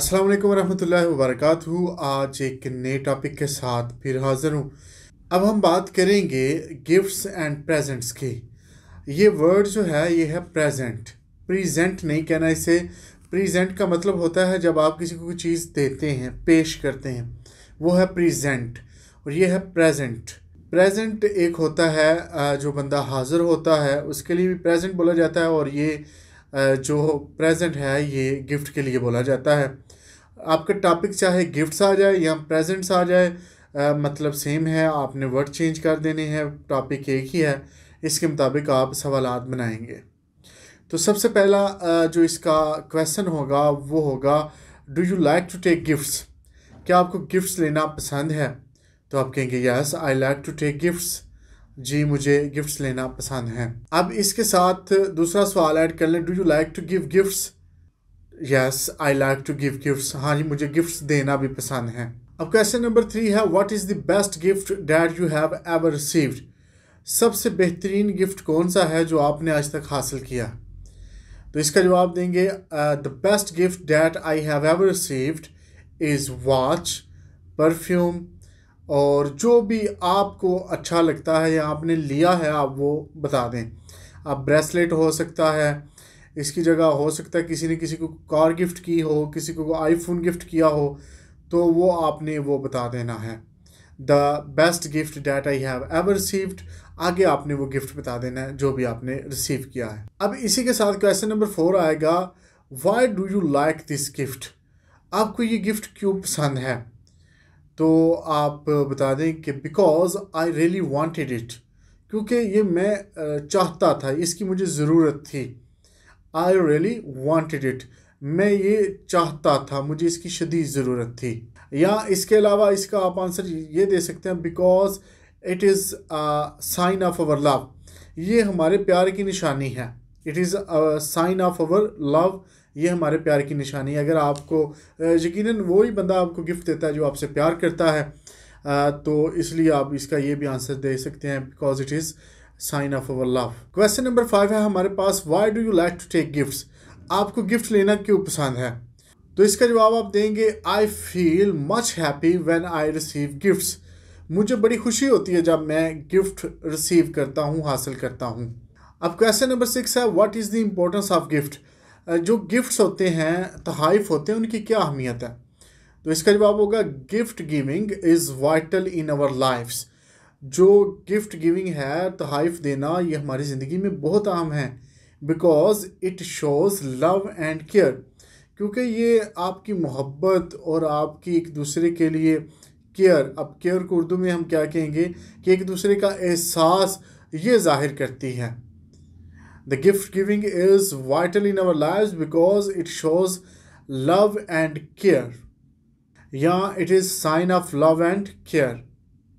अस्सलाम वालेकुम वरहमतुल्लाहि हूँ आज एक नए टॉपिक के साथ फिर हाज़िर हूँ अब हम बात करेंगे गिफ्ट्स एंड प्रेजेंट्स की ये वर्ड जो है ये है प्रेजेंट प्रेजेंट नहीं कहना इसे प्रेजेंट का मतलब होता है जब आप किसी को कोई चीज़ देते हैं पेश करते हैं वो है प्रेजेंट और ये है प्रेजेंट प्रेजेंट एक होता है जो बंदा हाज़िर होता है उसके लिए भी प्रेजेंट बोला जाता है और ये जो प्रेजेंट है ये गिफ्ट के लिए बोला जाता है आपका टॉपिक चाहे गिफ्ट्स आ जाए या प्रेजेंट्स आ जाए मतलब सेम है आपने वर्ड चेंज कर देने हैं टॉपिक एक ही है इसके मुताबिक आप सवाल बनाएंगे तो सबसे पहला जो इसका क्वेश्चन होगा वो होगा do you like to take gifts क्या आपको गिफ्ट्स लेना पसंद है तो आप कहेंगे yes I like to take gifts जी मुझे गिफ्ट्स लेना पसंद है अब इसके साथ दूसरा सवाल ऐड कर लें do you like to give gifts yes I like to give gifts हाँ जी मुझे गिफ्ट्स देना भी पसंद है अब क्वेश्चन नंबर थ्री है what is the best gift that you have ever received सबसे बेहतरीन गिफ्ट कौन सा है जो आपने आज तक हासिल किया तो इसका जवाब देंगे the best gift that I have ever received is watch perfume और जो भी आपको अच्छा लगता है या आपने लिया है आप वो बता दें आप ब्रेसलेट हो सकता है इसकी जगह हो सकता है किसी ने किसी को कार गिफ्ट की हो किसी को आईफोन गिफ्ट किया हो तो वो आपने वो बता देना है the best gift that I have ever received आगे आपने वो गिफ्ट बता देना है जो भी आपने रिसीव किया है अब इसी के साथ क्वेश्चन नंबर फोर आएगा why do you like this gift आपको ये गिफ्ट क्यों पसंद है तो आप बता दें कि because I really wanted it क्योंकि ये मैं चाहता था इसकी मुझे ज़रूरत थी आई रियली वॉन्टेड इट मैं ये चाहता था मुझे इसकी शदीद ज़रूरत थी या इसके अलावा इसका आप आंसर ये दे सकते हैं because it is sign of our love ये हमारे प्यार की निशानी है it is sign of our love ये हमारे प्यार की निशानी है अगर आपको यकीन वही बंदा आपको गिफ्ट देता है जो आपसे प्यार करता है तो इसलिए आप इसका ये भी आंसर दे सकते हैं because it is sign of our love question number five है हमारे पास why do you like to take gift आपको गिफ्ट लेना क्यों पसंद है तो इसका जवाब आप देंगे I feel much happy when I receive gift मुझे बड़ी खुशी होती है जब मैं गिफ्ट रिसीव करता हूँ हासिल करता हूँ अब क्वेश्चन नंबर सिक्स है what is the importance of gift जो गिफ्ट्स होते हैं तहाइफ होते हैं उनकी क्या अहमियत है तो इसका जवाब होगा gift giving is vital in our lives जो गिफ्ट गिविंग है तहाइफ देना ये हमारी ज़िंदगी में बहुत अहम है because it shows love and care क्योंकि ये आपकी मोहब्बत और आपकी एक दूसरे के लिए केयर अब केयर को उर्दू में हम क्या कहेंगे कि एक दूसरे का एहसास ये जाहिर करती है The gift giving is vital in our lives because it shows love and care. या it is sign of love and care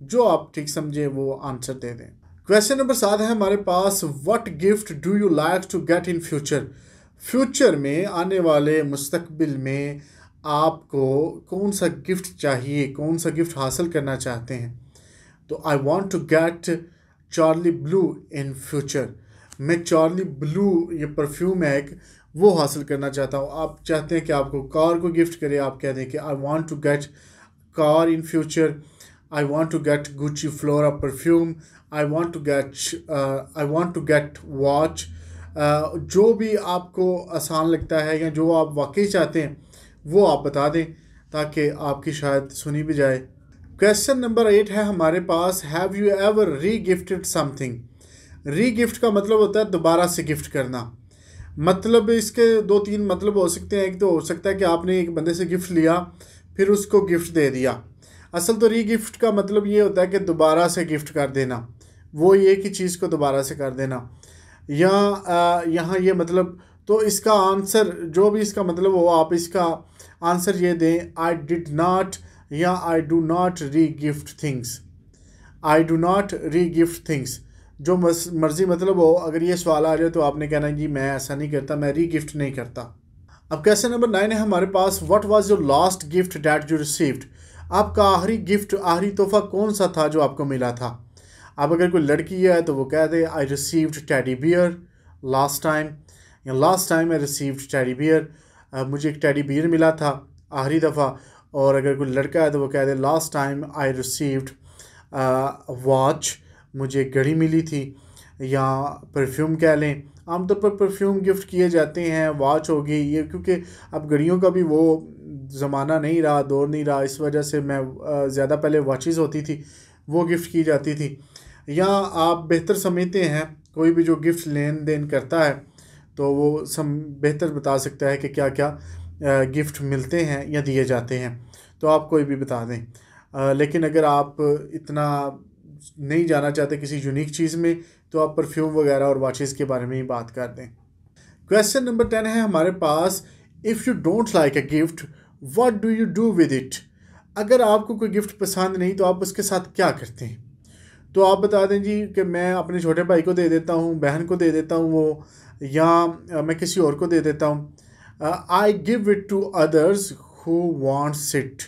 जो आप ठीक समझे वो आंसर दे दें क्वेश्चन नंबर सात है हमारे पास what gift do you like to get in future future में आने वाले मुस्तकबिल में आपको कौन सा गिफ्ट चाहिए कौन सा गिफ्ट हासिल करना चाहते हैं तो I want to get Charlie Blue in future मैं चार्ली ब्लू ये परफ्यूम है एक वो हासिल करना चाहता हूँ आप चाहते हैं कि आपको कार को गिफ्ट करें आप कह दें कि I want to get car in future I want to get Gucci Flora perfume I want to get I want to get watch जो भी आपको आसान लगता है या जो आप वाकई चाहते हैं वो आप बता दें ताकि आपकी शायद सुनी भी जाए क्वेश्चन नंबर एट है हमारे पास have you ever regifted something regift का मतलब होता है दोबारा से गिफ्ट करना मतलब इसके दो तीन मतलब हो सकते हैं एक तो हो सकता है कि आपने एक बंदे से गिफ्ट लिया फिर उसको गिफ्ट दे दिया असल तो री गिफ्ट का मतलब ये होता है कि दोबारा से गिफ्ट कर देना वो ये कि चीज़ को दोबारा से कर देना या यहाँ ये मतलब तो इसका आंसर जो भी इसका मतलब हो आप इसका आंसर ये दें आई डिड नाट या आई do not regift things I do not regift things जो मर्ज़ी मतलब हो अगर ये सवाल आ जाए तो आपने कहना है कि मैं ऐसा नहीं करता मैं री गिफ्ट नहीं करता अब कैसे नंबर नाइन है हमारे पास what was your last gift that you received आपका आखिरी गिफ्ट आखिरी तोहफा कौन सा था जो आपको मिला था अब अगर कोई लड़की है तो वो कह दे I received teddy bear last time या last time I received teddy bear मुझे एक टैडी बियर मिला था आखिरी दफ़ा और अगर कोई लड़का है तो वो कह दे last time I received watch मुझे एक घड़ी मिली थी या परफ्यूम कह लें आमतौर पर परफ्यूम गिफ्ट किए जाते हैं वॉच हो गई ये क्योंकि अब घड़ियों का भी वो ज़माना नहीं रहा दौर नहीं रहा इस वजह से मैं ज़्यादा पहले वॉचेज़ होती थी वो गिफ्ट की जाती थी या आप बेहतर समझते हैं कोई भी जो गिफ्ट लेन देन करता है तो वो सम बेहतर बता सकता है कि क्या क्या गिफ्ट मिलते हैं या दिए जाते हैं तो आप कोई भी बता दें लेकिन अगर आप इतना नहीं जाना चाहते किसी यूनिक चीज़ में तो आप परफ्यूम वगैरह और वॉचेस के बारे में ही बात कर दें क्वेश्चन नंबर टेन है हमारे पास if you don't like a gift what do you do with it अगर आपको कोई गिफ्ट पसंद नहीं तो आप उसके साथ क्या करते हैं तो आप बता दें जी कि मैं अपने छोटे भाई को दे देता हूँ बहन को दे देता हूँ वो या मैं किसी और को दे देता हूँ I give it to others who wants it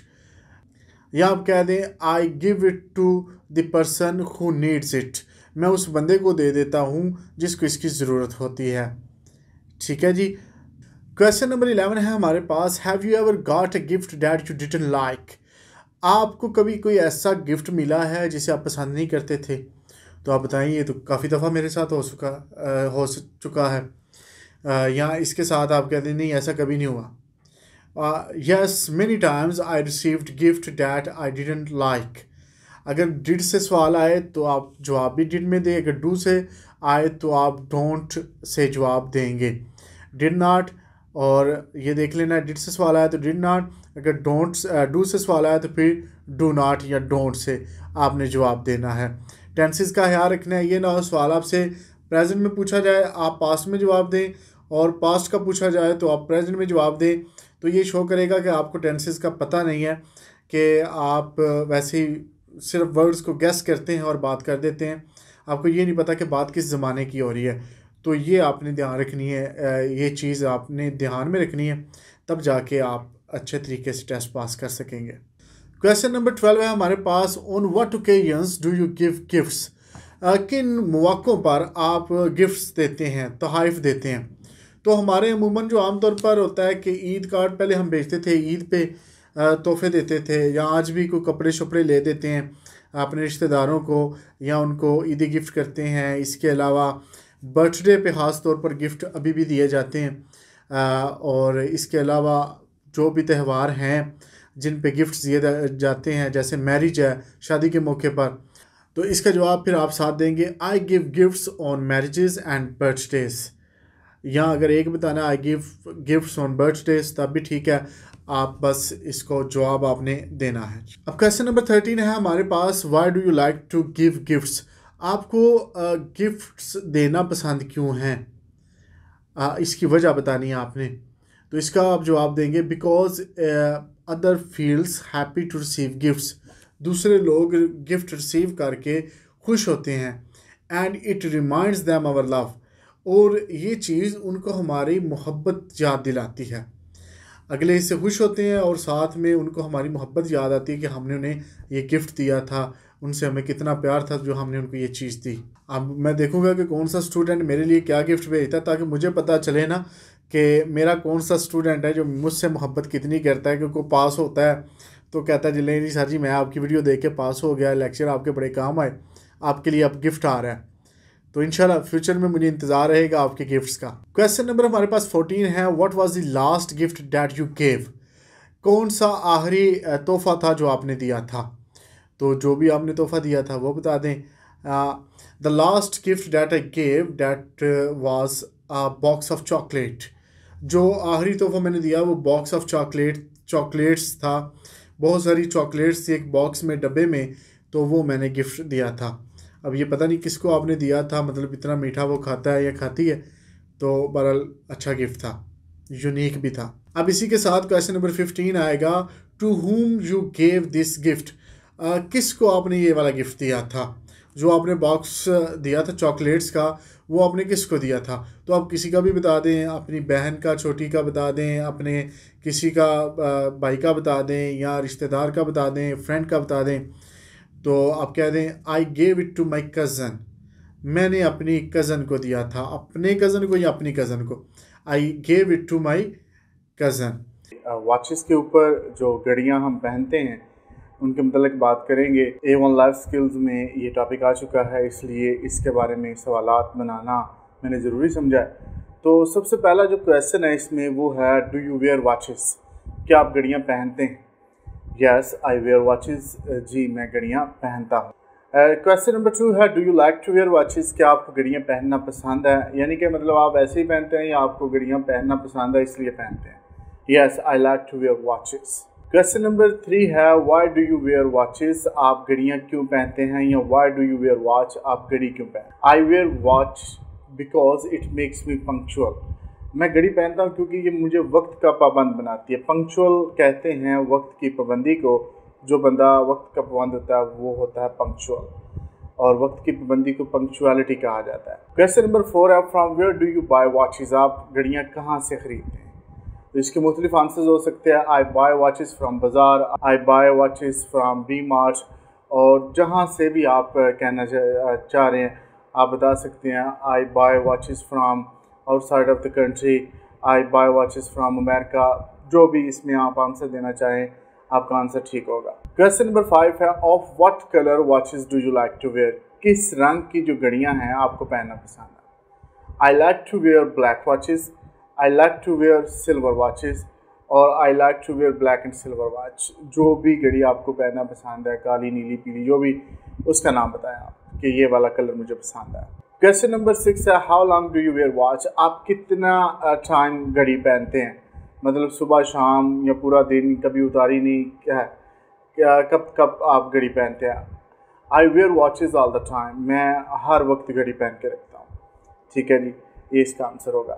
या आप कह दें I give it to the person who needs it मैं उस बंदे को दे देता हूँ जिसको इसकी ज़रूरत होती है ठीक है जी क्वेश्चन नंबर इलेवन है हमारे पास have you ever got a gift that you didn't like आपको कभी कोई ऐसा गिफ्ट मिला है जिसे आप पसंद नहीं करते थे तो आप बताइए तो काफ़ी दफ़ा मेरे साथ हो चुका हो चुका है या इसके साथ आप कहते नहीं ऐसा कभी नहीं हुआ yes many times I received gift that I didn't like अगर डिड से सवाल आए तो आप जवाब भी डिड में दें अगर डू से आए तो आप डोंट से जवाब देंगे डिड नाट और ये देख लेना डिड से सवाल आया तो डिड नाट अगर डोंट डू से सवाल आया तो फिर डू नाट या डोंट से आपने जवाब देना है टेंसेस का ख्याल रखना है ये ना हो सवाल आपसे प्रेजेंट में पूछा जाए आप पास्ट में जवाब दें और पास्ट का पूछा जाए तो आप प्रेजेंट में जवाब दें तो ये शो करेगा कि आपको टेंसेस का पता नहीं है कि आप वैसे ही सिर्फ वर्ड्स को गैस करते हैं और बात कर देते हैं आपको ये नहीं पता कि बात किस ज़माने की हो रही है तो ये आपने ध्यान रखनी है ये चीज़ आपने ध्यान में रखनी है तब जाके आप अच्छे तरीके से टेस्ट पास कर सकेंगे क्वेश्चन नंबर ट्वेल्व है हमारे पास on what occasions do you give gift किन मौक़ों पर आप गिफ्ट्स देते हैं तहफ़ देते हैं तो हमारे अमूमन जो आमतौर पर होता है कि ईद कार्ड पहले हम भेजते थे ईद पर तोहफे देते थे या आज भी कोई कपड़े शपड़े ले देते हैं अपने रिश्तेदारों को या उनको ईदी गिफ्ट करते हैं इसके अलावा बर्थडे पे ख़ास तौर पर गिफ्ट अभी भी दिए जाते हैं और इसके अलावा जो भी त्यौहार हैं जिन पे गिफ्ट दिए जाते हैं जैसे मैरिज है शादी के मौके पर तो इसका जवाब फिर आप साथ देंगे I give gifts on marriages and birthdays या अगर एक बताना I give gifts on birthdays तब भी ठीक है आप बस इसको जवाब आपने देना है अब क्वेश्चन नंबर थर्टीन है हमारे पास why do you like to give gifts आपको गिफ्ट्स देना पसंद क्यों है uh, इसकी वजह बतानी है आपने तो इसका आप जवाब देंगे because other feels happy to receive gifts दूसरे लोग गिफ्ट रिसीव करके खुश होते हैं and it reminds them our love और ये चीज़ उनको हमारी मोहब्बत याद दिलाती है अगले हिस्से खुश होते हैं और साथ में उनको हमारी मोहब्बत याद आती है कि हमने उन्हें ये गिफ्ट दिया था उनसे हमें कितना प्यार था जो हमने उनको ये चीज़ दी अब मैं देखूंगा कि कौन सा स्टूडेंट मेरे लिए क्या गिफ्ट भेजता है ताकि मुझे पता चले ना कि मेरा कौन सा स्टूडेंट है जो मुझसे मोहब्बत कितनी करता है क्योंकि पास होता है तो कहता है जी सर जी मैं आपकी वीडियो देख के पास हो गया लेक्चर आपके बड़े काम आए आपके लिए अब गिफ्ट आ रहा है तो इनशाला फ्यूचर में मुझे इंतजार रहेगा आपके गिफ्ट्स का क्वेश्चन नंबर हमारे पास फोर्टीन है what was the last gift that you gave कौन सा आखिरी तोहफ़ा था जो आपने दिया था तो जो भी आपने तोहफ़ा दिया था वो बता दें the last gift that I gave that was a box of chocolate जो आखिरी तोहफ़ा मैंने दिया वो बॉक्स ऑफ चॉकलेट चॉकलेट्स था बहुत सारी चॉकलेट्स थी एक बॉक्स में डब्बे में तो वो मैंने गिफ्ट दिया था अब ये पता नहीं किसको आपने दिया था मतलब इतना मीठा वो खाता है या खाती है तो बहरहाल अच्छा गिफ्ट था यूनिक भी था अब इसी के साथ क्वेश्चन नंबर फिफ्टीन आएगा to whom you gave this gift किस को आपने ये वाला गिफ्ट दिया था जो आपने बॉक्स दिया था चॉकलेट्स का वो आपने किस को दिया था तो आप किसी का भी बता दें अपनी बहन का छोटी का बता दें अपने किसी का भाई का बता दें या रिश्तेदार का बता दें फ्रेंड का बता दें तो आप कह रहे हैं I gave it to my cousin मैंने अपनी कज़न को दिया था अपने कज़न को या अपनी कज़न को I gave it to my cousin watches के ऊपर जो घड़ियाँ हम पहनते हैं उनके मतलब बात करेंगे ए वन लाइफ स्किल्स में ये टॉपिक आ चुका है इसलिए इसके बारे में सवाल बनाना मैंने ज़रूरी समझा है तो सबसे पहला जो क्वेश्चन है इसमें वो है डू यू वेयर वॉचेस क्या आप घड़ियाँ पहनते हैं yes I wear watches. Uh, जी मैं घड़ियाँ पहनता हूँ क्वेश्चन नंबर टू है do you like to wear watches क्या आपको घड़ियाँ पहनना पसंद है यानी कि मतलब आप ऐसे ही पहनते हैं या आपको घड़ियाँ पहनना पसंद है इसलिए पहनते हैं yes I like to wear watches question number three है why do you wear watches आप घड़ियाँ क्यों पहनते हैं या why do you wear watch आप घड़ी क्यों पहन I wear watch because it makes me punctual मैं घड़ी पहनता हूँ क्योंकि ये मुझे वक्त का पाबंद बनाती है पंक्चुअल कहते हैं वक्त की पाबंदी को जो बंदा वक्त का पाबंद होता है वो होता है पंक्चुअल और वक्त की पाबंदी को पंक्चुअलिटी कहा जाता है क्वेश्चन नंबर फोर है from where do you buy watches आप घड़ियाँ कहाँ से ख़रीदते हैं तो इसके मुख्तलि आंसर्स हो सकते हैं आई बाय वॉचेस फ्राम बाज़ार I buy watches from B March और जहाँ से भी आप कहना चाह रहे हैं आप बता सकते हैं I buy watches from outside of the country I buy watches from America जो भी इसमें आप आंसर देना चाहें आपका आंसर ठीक होगा क्वेश्चन नंबर फाइव है of what colour watches do you like to wear किस रंग की जो घड़ियाँ हैं आपको पहनना पसंद है I like to wear black watches I like to wear silver watches और I like to wear black and silver watch जो भी घड़ी आपको पहनना पसंद है काली नीली पीली जो भी उसका नाम बताएं आप कि ये वाला कलर मुझे पसंद है क्वेश्चन नंबर सिक्स है how long do you wear watch आप कितना टाइम घड़ी पहनते हैं मतलब सुबह शाम या पूरा दिन कभी उतारी नहीं क्या है क्या कब कब आप घड़ी पहनते हैं I wear watches all the time मैं हर वक्त घड़ी पहन के रखता हूँ ठीक है जी ये इसका आंसर होगा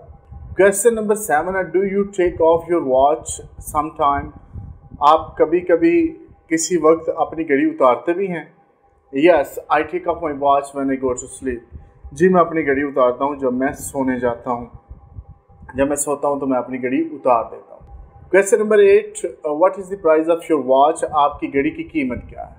क्वेश्चन नंबर सेवन है do you take off your watch some time आप कभी कभी किसी वक्त अपनी घड़ी उतारते भी हैं yes I take off my watch when I go to sleep जी मैं अपनी घड़ी उतारता हूँ जब मैं सोने जाता हूँ जब मैं सोता हूँ तो मैं अपनी घड़ी उतार देता हूँ question number eight what is the price of your watch आपकी घड़ी की कीमत क्या है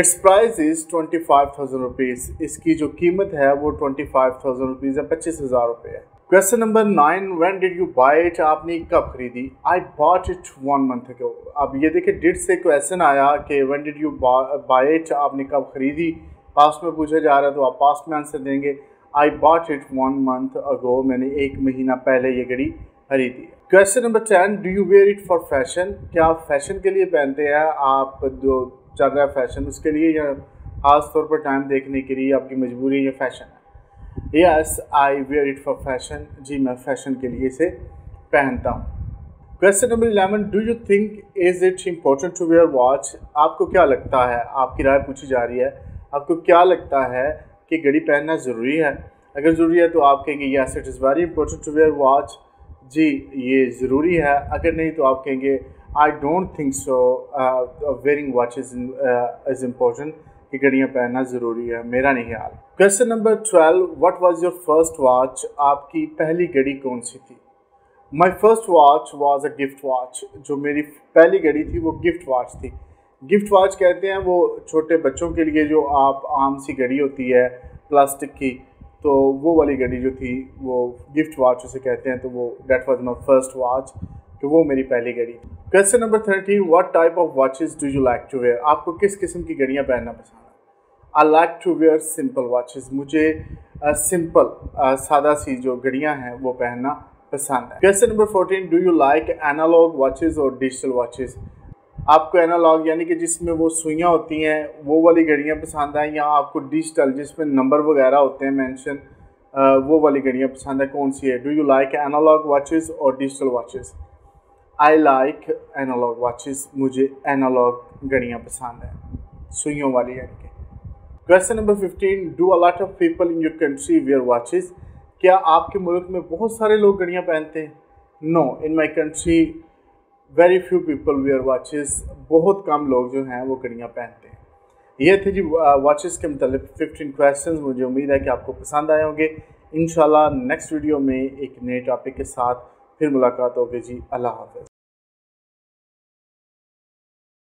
its price is twenty five thousand rupees इसकी जो कीमत है वो ट्वेंटी फाइव थाउजेंड रुपीज़ है पच्चीस हज़ार रुपये है question number nine when did you buy it आपने कब खरीदी I bought it one month अब ये देखिए डिट से क्वेश्चन आया कि when did you buy it आपने कब खरीदी पास्ट में पूछा जा रहा है तो आप पास्ट में आंसर देंगे I bought it one month ago मैंने एक महीना पहले ये घड़ी खरीदी question number ten do you wear it for fashion क्या आप फैशन के लिए पहनते हैं आप जो चल रहा है फैशन उसके लिए या खास तौर पर टाइम देखने के लिए आपकी मजबूरी या फैशन है yes I wear it for fashion जी मैं फैशन के लिए इसे पहनता हूँ question number eleven do you think is it important to wear watch आपको क्या लगता है आपकी राय पूछी जा रही है आपको क्या लगता है कि घड़ी पहनना ज़रूरी है अगर ज़रूरी है तो आप कहेंगे yes it is very important to wear watch जी ये ज़रूरी है अगर नहीं तो आप कहेंगे I don't think so wearing watch is is important कि घड़ियाँ पहनना ज़रूरी है मेरा नहीं हाल question number twelve what was your first watch आपकी पहली घड़ी कौन सी थी my first watch was a gift watch जो मेरी पहली घड़ी थी वो गिफ्ट वॉच थी गिफ्ट वॉच कहते हैं वो छोटे बच्चों के लिए जो आप आम सी घड़ी होती है प्लास्टिक की तो वो वाली घड़ी जो थी वो गिफ्ट वॉच उसे कहते हैं तो वो that was my first watch तो वो मेरी पहली घड़ी question number thirty what type of watches do you like to wear आपको किस किस्म की घड़ियाँ पहनना पसंद है I like to wear simple watches मुझे सिंपल uh, uh, सादा सी जो घड़ियाँ हैं वो पहनना पसंद है question number fourteen do you like analogue watches और डिजिटल वॉचेज़ आपको एनालॉग यानी कि जिसमें वो सुइयाँ होती हैं वो वाली घड़ियाँ पसंद आएँ या आपको डिजिटल जिसमें नंबर वगैरह होते हैं मैंशन वो वाली घड़ियाँ पसंद है कौन सी है do you like analogue watches और digital watches I like analogue watches मुझे एनालॉग घड़ियाँ पसंद हैं सुइयों वाली यानी कि question number fifteen do a lot of people in your country wear watches क्या आपके मुल्क में बहुत सारे लोग घड़ियाँ पहनते हैं no in my country very few people wear watches बहुत कम लोग जो हैं वो कड़ियाँ पहनते हैं ये थे जी वॉचेस के मतलब 15 क्वेश्चन मुझे उम्मीद है कि आपको पसंद आए होंगे इन नेक्स्ट वीडियो में एक नए टॉपिक के साथ फिर मुलाकात होगी जी अल्लाह हाफ